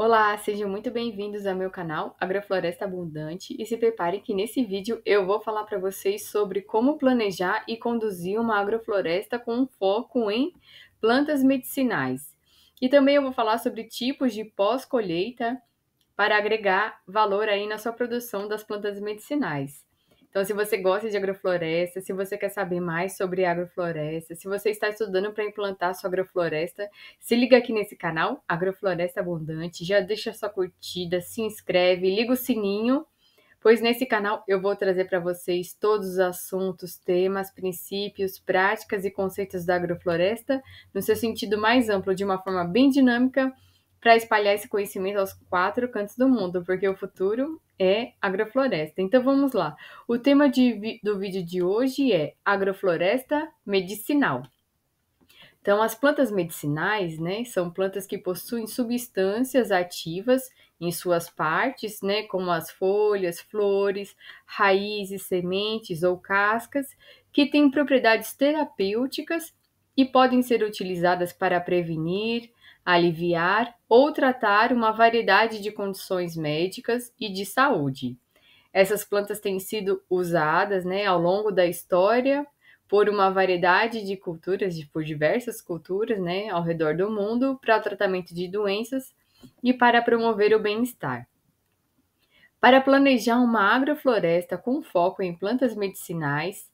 Olá, sejam muito bem-vindos ao meu canal Agrofloresta Abundante e se preparem que nesse vídeo eu vou falar para vocês sobre como planejar e conduzir uma agrofloresta com foco em plantas medicinais. E também eu vou falar sobre tipos de pós-colheita para agregar valor aí na sua produção das plantas medicinais. Então, se você gosta de agrofloresta, se você quer saber mais sobre agrofloresta, se você está estudando para implantar sua agrofloresta, se liga aqui nesse canal, Agrofloresta Abundante, já deixa sua curtida, se inscreve, liga o sininho, pois nesse canal eu vou trazer para vocês todos os assuntos, temas, princípios, práticas e conceitos da agrofloresta no seu sentido mais amplo, de uma forma bem dinâmica, para espalhar esse conhecimento aos quatro cantos do mundo, porque o futuro é agrofloresta. Então vamos lá. O tema de, do vídeo de hoje é agrofloresta medicinal. Então, as plantas medicinais, né, são plantas que possuem substâncias ativas em suas partes, né, como as folhas, flores, raízes, sementes ou cascas, que têm propriedades terapêuticas e podem ser utilizadas para prevenir, aliviar ou tratar uma variedade de condições médicas e de saúde. Essas plantas têm sido usadas né, ao longo da história por uma variedade de culturas, de, por diversas culturas né, ao redor do mundo, para o tratamento de doenças e para promover o bem-estar. Para planejar uma agrofloresta com foco em plantas medicinais,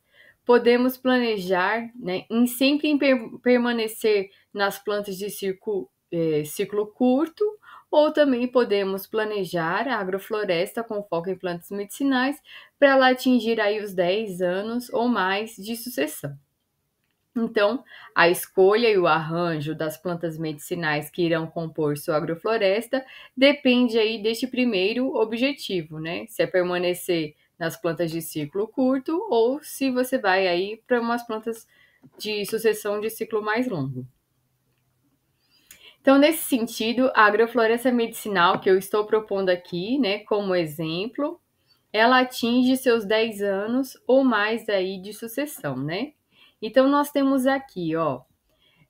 podemos planejar né, em sempre em permanecer nas plantas de circo é, ciclo curto, ou também podemos planejar a agrofloresta com foco em plantas medicinais para ela atingir aí os 10 anos ou mais de sucessão. Então, a escolha e o arranjo das plantas medicinais que irão compor sua agrofloresta depende aí deste primeiro objetivo, né? Se é permanecer nas plantas de ciclo curto ou se você vai aí para umas plantas de sucessão de ciclo mais longo. Então, nesse sentido, a agrofloresta medicinal que eu estou propondo aqui, né, como exemplo, ela atinge seus 10 anos ou mais aí de sucessão, né? Então, nós temos aqui, ó,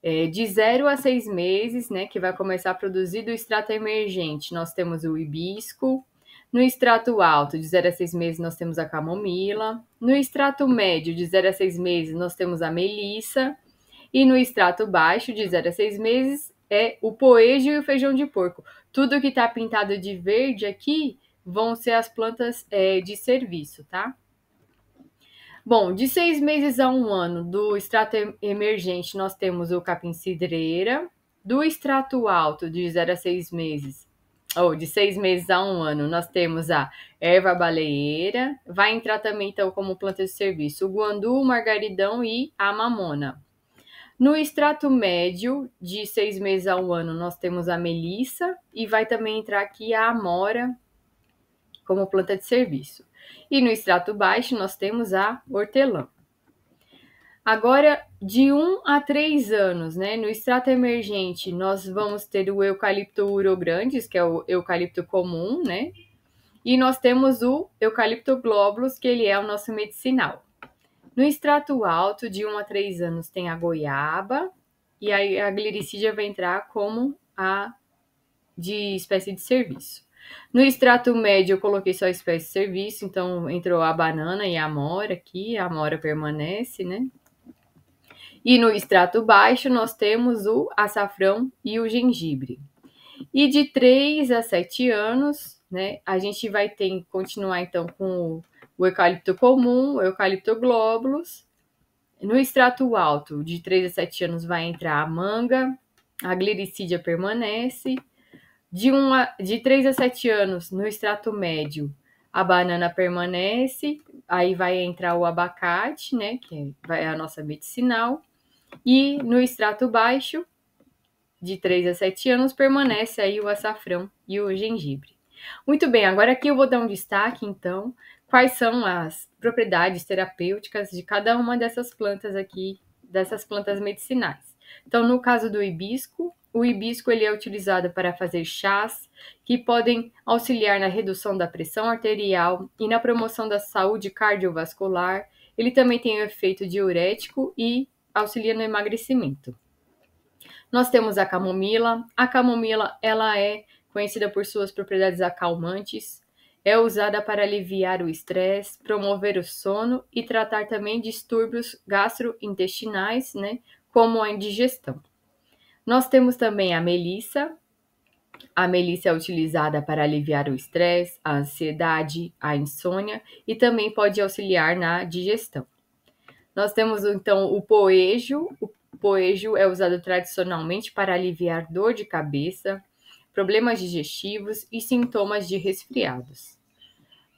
é, de 0 a 6 meses, né, que vai começar a produzir do extrato emergente, nós temos o hibisco. No extrato alto, de 0 a 6 meses, nós temos a camomila. No extrato médio, de 0 a 6 meses, nós temos a melissa. E no extrato baixo, de 0 a 6 meses, é o poejo e o feijão de porco. Tudo que está pintado de verde aqui vão ser as plantas é, de serviço, tá? Bom, de seis meses a um ano do extrato emergente, nós temos o capim-cidreira. Do extrato alto, de 0 a seis meses, ou de seis meses a um ano, nós temos a erva baleeira. Vai entrar também, então, como planta de serviço, o guandu, o margaridão e a mamona. No extrato médio, de seis meses a um ano, nós temos a melissa e vai também entrar aqui a amora como planta de serviço. E no extrato baixo, nós temos a hortelã. Agora, de um a três anos, né? No extrato emergente, nós vamos ter o eucalipto urograndes, que é o eucalipto comum, né? E nós temos o eucalipto glóbulos, que ele é o nosso medicinal. No extrato alto, de 1 a 3 anos, tem a goiaba, e aí a gliricídia vai entrar como a de espécie de serviço. No extrato médio, eu coloquei só espécie de serviço, então entrou a banana e a amora aqui, a amora permanece, né? E no extrato baixo, nós temos o açafrão e o gengibre. E de 3 a 7 anos, né, a gente vai ter continuar então com o o eucalipto comum, o eucalipto glóbulos. No extrato alto, de 3 a 7 anos, vai entrar a manga, a gliricídia permanece. De, uma, de 3 a 7 anos, no extrato médio, a banana permanece, aí vai entrar o abacate, né, que é, é a nossa medicinal. E no extrato baixo, de 3 a 7 anos, permanece aí o açafrão e o gengibre. Muito bem, agora aqui eu vou dar um destaque, então, quais são as propriedades terapêuticas de cada uma dessas plantas aqui, dessas plantas medicinais. Então, no caso do hibisco, o hibisco ele é utilizado para fazer chás que podem auxiliar na redução da pressão arterial e na promoção da saúde cardiovascular. Ele também tem o efeito diurético e auxilia no emagrecimento. Nós temos a camomila. A camomila ela é conhecida por suas propriedades acalmantes, é usada para aliviar o estresse, promover o sono e tratar também distúrbios gastrointestinais, né, como a indigestão. Nós temos também a melissa. A melissa é utilizada para aliviar o estresse, a ansiedade, a insônia e também pode auxiliar na digestão. Nós temos então o poejo. O poejo é usado tradicionalmente para aliviar dor de cabeça, problemas digestivos e sintomas de resfriados.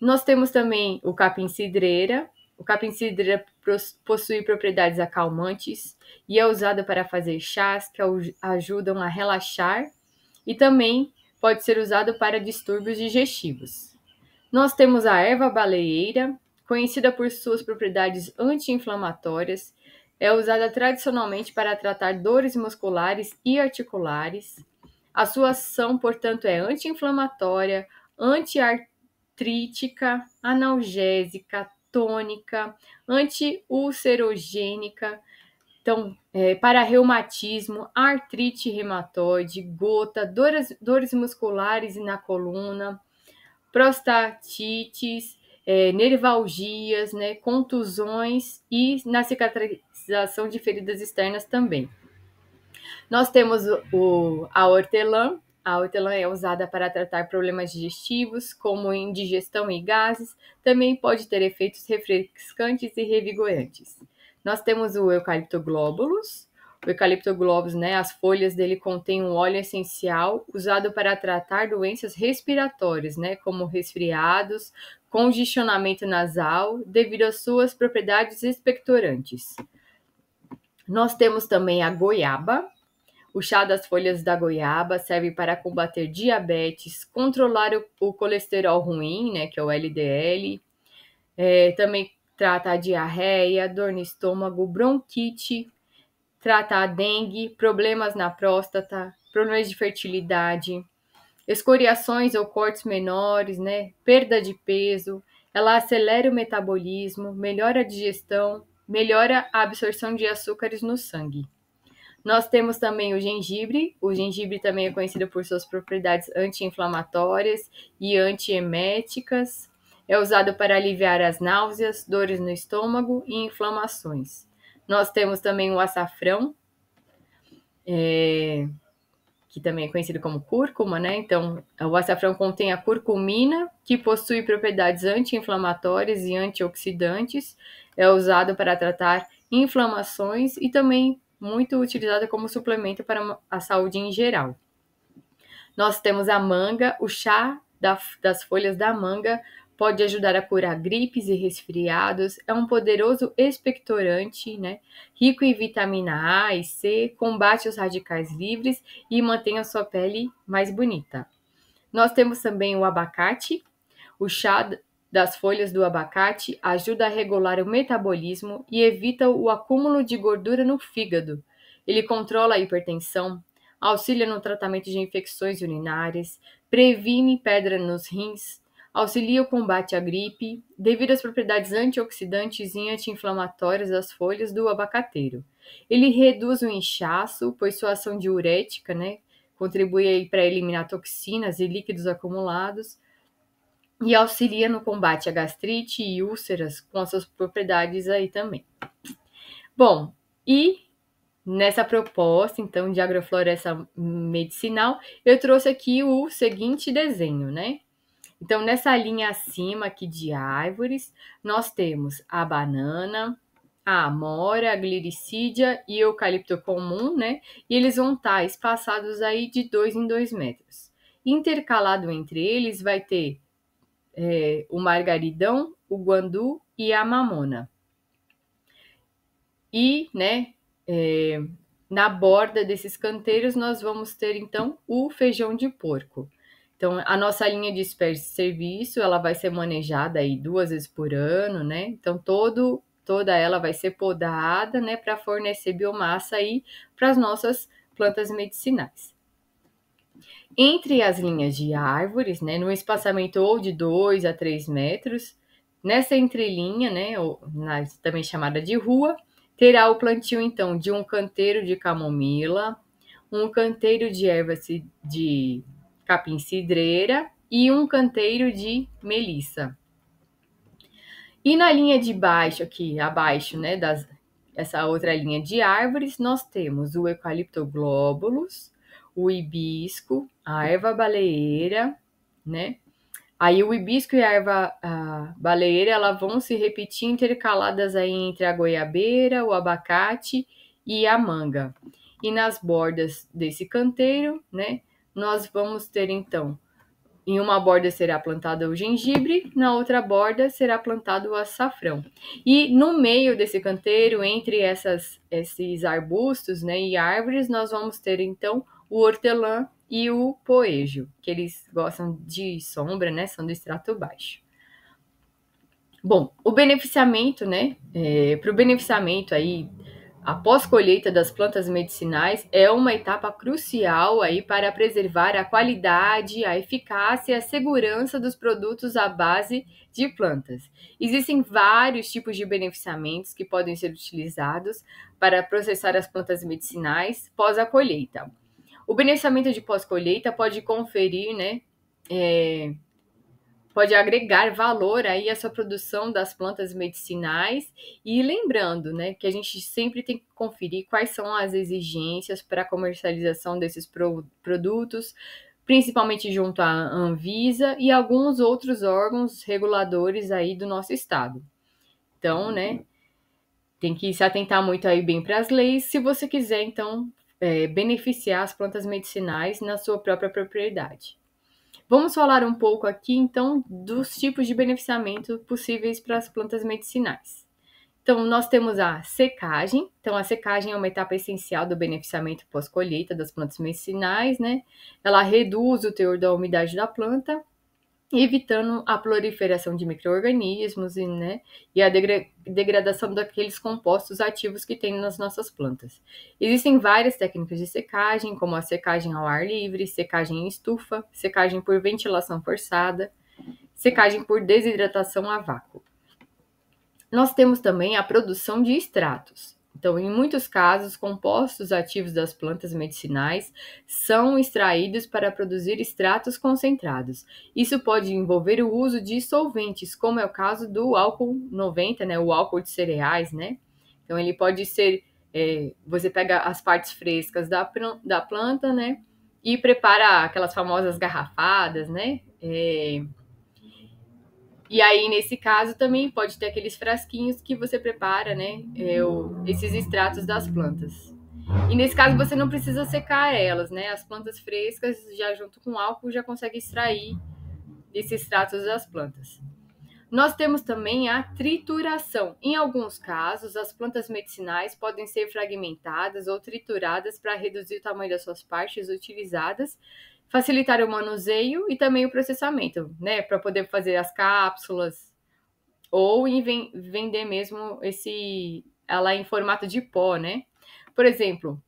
Nós temos também o capim-cidreira. O capim-cidreira possui propriedades acalmantes e é usado para fazer chás que ajudam a relaxar e também pode ser usado para distúrbios digestivos. Nós temos a erva baleeira, conhecida por suas propriedades anti-inflamatórias, é usada tradicionalmente para tratar dores musculares e articulares. A sua ação, portanto, é anti-inflamatória, anti-articular trítica, analgésica, tônica, antiulcerogênica, então, é, para reumatismo, artrite reumatoide, gota, dores, dores musculares na coluna, prostatites, é, nervalgias, né, contusões e na cicatrização de feridas externas também. Nós temos o, a hortelã, a hortelã é usada para tratar problemas digestivos, como indigestão e gases, também pode ter efeitos refrescantes e revigorantes. Nós temos o eucalipto glóbulos. O eucalipto glóbulos, né, as folhas dele contêm um óleo essencial usado para tratar doenças respiratórias, né, como resfriados, congestionamento nasal, devido às suas propriedades expectorantes. Nós temos também a goiaba, o chá das folhas da goiaba serve para combater diabetes, controlar o, o colesterol ruim, né, que é o LDL, é, também trata a diarreia, dor no estômago, bronquite, trata a dengue, problemas na próstata, problemas de fertilidade, escoriações ou cortes menores, né, perda de peso, ela acelera o metabolismo, melhora a digestão, melhora a absorção de açúcares no sangue. Nós temos também o gengibre. O gengibre também é conhecido por suas propriedades anti-inflamatórias e antieméticas. É usado para aliviar as náuseas, dores no estômago e inflamações. Nós temos também o açafrão, é, que também é conhecido como cúrcuma, né? Então, o açafrão contém a curcumina, que possui propriedades anti-inflamatórias e antioxidantes. É usado para tratar inflamações e também muito utilizada como suplemento para a saúde em geral. Nós temos a manga, o chá da, das folhas da manga pode ajudar a curar gripes e resfriados, é um poderoso expectorante, né? Rico em vitamina A e C, combate os radicais livres e mantém a sua pele mais bonita. Nós temos também o abacate, o chá das folhas do abacate ajuda a regular o metabolismo e evita o acúmulo de gordura no fígado. Ele controla a hipertensão, auxilia no tratamento de infecções urinárias, previne pedra nos rins, auxilia o combate à gripe, devido às propriedades antioxidantes e anti-inflamatórias das folhas do abacateiro. Ele reduz o inchaço, pois sua ação diurética, né, contribui para eliminar toxinas e líquidos acumulados, e auxilia no combate à gastrite e úlceras com as suas propriedades aí também. Bom, e nessa proposta, então, de agrofloresta medicinal, eu trouxe aqui o seguinte desenho, né? Então, nessa linha acima aqui de árvores, nós temos a banana, a amora, a gliricídia e o eucalipto comum, né? E eles vão estar espaçados aí de dois em dois metros. Intercalado entre eles vai ter é, o margaridão, o guandu e a mamona. E, né, é, na borda desses canteiros nós vamos ter então o feijão de porco. Então, a nossa linha de espécies de serviço, ela vai ser manejada aí duas vezes por ano, né? Então, todo, toda ela vai ser podada, né, para fornecer biomassa aí para as nossas plantas medicinais entre as linhas de árvores, né, num espaçamento ou de 2 a 3 metros. Nessa entrelinha, né, ou, na, também chamada de rua, terá o plantio então de um canteiro de camomila, um canteiro de erva de capim cidreira e um canteiro de melissa. E na linha de baixo aqui, abaixo, né, das essa outra linha de árvores, nós temos o eucalipto globulus, o hibisco, a erva baleeira, né? Aí o hibisco e a erva a baleeira, elas vão se repetir intercaladas aí entre a goiabeira, o abacate e a manga. E nas bordas desse canteiro, né, nós vamos ter então, em uma borda será plantado o gengibre, na outra borda será plantado o açafrão. E no meio desse canteiro, entre essas, esses arbustos, né, e árvores, nós vamos ter então o hortelã e o poejo, que eles gostam de sombra, né? São do extrato baixo. Bom, o beneficiamento, né? É, Para o beneficiamento aí a pós-colheita das plantas medicinais é uma etapa crucial aí para preservar a qualidade, a eficácia e a segurança dos produtos à base de plantas. Existem vários tipos de beneficiamentos que podem ser utilizados para processar as plantas medicinais pós a colheita. O beneficiamento de pós-colheita pode conferir, né? É, pode agregar valor aí à sua produção das plantas medicinais e lembrando, né, que a gente sempre tem que conferir quais são as exigências para a comercialização desses pro produtos, principalmente junto à Anvisa e alguns outros órgãos reguladores aí do nosso estado. Então, né, uhum. tem que se atentar muito aí bem para as leis. Se você quiser, então, é, beneficiar as plantas medicinais na sua própria propriedade. Vamos falar um pouco aqui então dos tipos de beneficiamento possíveis para as plantas medicinais. Então, nós temos a secagem. Então, a secagem é uma etapa essencial do beneficiamento pós-colheita das plantas medicinais, né? Ela reduz o teor da umidade da planta evitando a proliferação de micro-organismos e, né, e a degra degradação daqueles compostos ativos que tem nas nossas plantas. Existem várias técnicas de secagem, como a secagem ao ar livre, secagem em estufa, secagem por ventilação forçada, secagem por desidratação a vácuo. Nós temos também a produção de extratos. Então, em muitos casos, compostos ativos das plantas medicinais são extraídos para produzir extratos concentrados. Isso pode envolver o uso de solventes, como é o caso do álcool 90, né, o álcool de cereais, né? Então, ele pode ser, é, você pega as partes frescas da, da planta, né, e prepara aquelas famosas garrafadas, né, é, e aí, nesse caso, também pode ter aqueles frasquinhos que você prepara, né? É, o, esses extratos das plantas. E nesse caso, você não precisa secar elas, né? As plantas frescas, já junto com álcool, já consegue extrair esses extratos das plantas. Nós temos também a trituração. Em alguns casos, as plantas medicinais podem ser fragmentadas ou trituradas para reduzir o tamanho das suas partes utilizadas facilitar o manuseio e também o processamento, né? Para poder fazer as cápsulas ou vender mesmo esse ela em formato de pó, né? Por exemplo,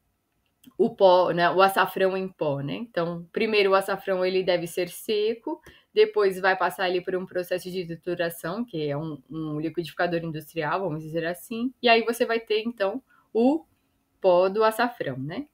o pó, né? O açafrão em pó, né? Então, primeiro o açafrão ele deve ser seco, depois vai passar ele por um processo de trituração, que é um, um liquidificador industrial, vamos dizer assim, e aí você vai ter então o pó do açafrão, né?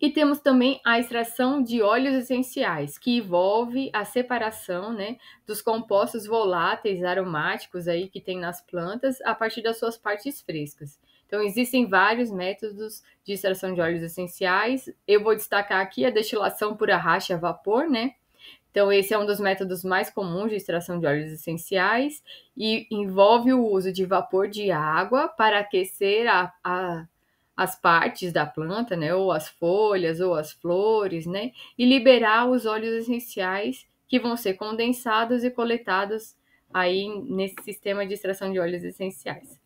E temos também a extração de óleos essenciais, que envolve a separação né, dos compostos voláteis aromáticos aí que tem nas plantas a partir das suas partes frescas. Então, existem vários métodos de extração de óleos essenciais. Eu vou destacar aqui a destilação por arraste a vapor, né? Então, esse é um dos métodos mais comuns de extração de óleos essenciais e envolve o uso de vapor de água para aquecer a, a as partes da planta, né, ou as folhas, ou as flores, né, e liberar os óleos essenciais que vão ser condensados e coletados aí nesse sistema de extração de óleos essenciais.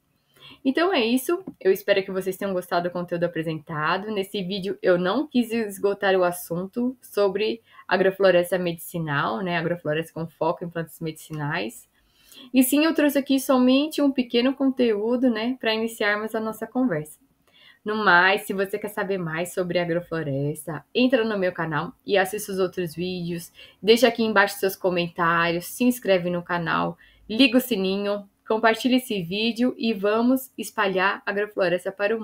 Então é isso, eu espero que vocês tenham gostado do conteúdo apresentado. Nesse vídeo eu não quis esgotar o assunto sobre agrofloresta medicinal, né, agrofloresta com foco em plantas medicinais. E sim, eu trouxe aqui somente um pequeno conteúdo, né, para iniciarmos a nossa conversa. No mais, se você quer saber mais sobre agrofloresta, entra no meu canal e assista os outros vídeos, deixa aqui embaixo seus comentários, se inscreve no canal, liga o sininho, compartilhe esse vídeo e vamos espalhar agrofloresta para o mundo.